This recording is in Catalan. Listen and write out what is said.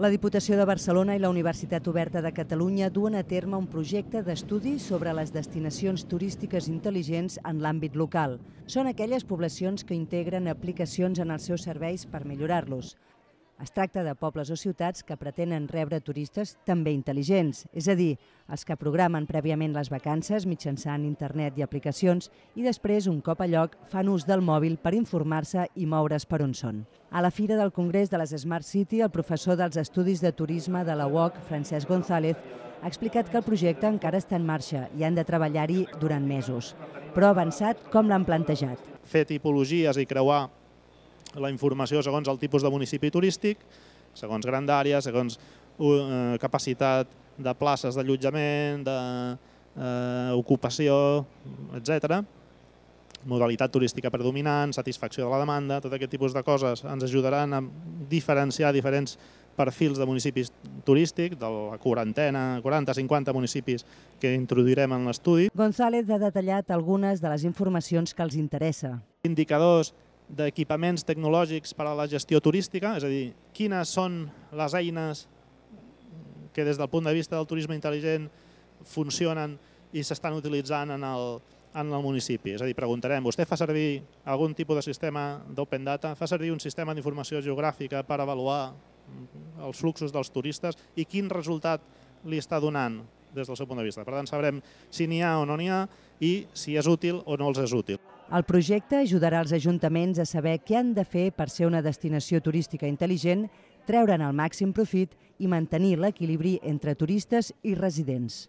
La Diputació de Barcelona i la Universitat Oberta de Catalunya duen a terme un projecte d'estudi sobre les destinacions turístiques intel·ligents en l'àmbit local. Són aquelles poblacions que integren aplicacions en els seus serveis per millorar-los. Es tracta de pobles o ciutats que pretenen rebre turistes també intel·ligents, és a dir, els que programen prèviament les vacances mitjançant internet i aplicacions i després, un cop a lloc, fan ús del mòbil per informar-se i moure's per on són. A la Fira del Congrés de les Smart City, el professor dels Estudis de Turisme de la UOC, Francesc González, ha explicat que el projecte encara està en marxa i han de treballar-hi durant mesos, però avançat com l'han plantejat. Fer tipologies i creuar la informació segons el tipus de municipi turístic, segons grandària, segons uh, eh, capacitat de places d'allotjament, d'ocupació, eh, uh, etc. Modalitat turística predominant, satisfacció de la demanda, tot aquest tipus de coses ens ajudaran a diferenciar diferents perfils de municipis turístics, de la quarantena, 40-50 municipis que introduirem en l'estudi. González ha detallat algunes de les informacions que els interessa. Indicadors d'equipaments tecnològics per a la gestió turística, és a dir, quines són les eines que des del punt de vista del turisme intel·ligent funcionen i s'estan utilitzant en el, en el municipi. És a dir, preguntarem, vostè fa servir algun tipus de sistema d'open data? Fa servir un sistema d'informació geogràfica per avaluar els fluxos dels turistes i quin resultat li està donant des del seu punt de vista. Per tant, sabrem si n'hi ha o no n'hi ha i si és útil o no els és útil. El projecte ajudarà els ajuntaments a saber què han de fer per ser una destinació turística intel·ligent, treure'n el màxim profit i mantenir l'equilibri entre turistes i residents.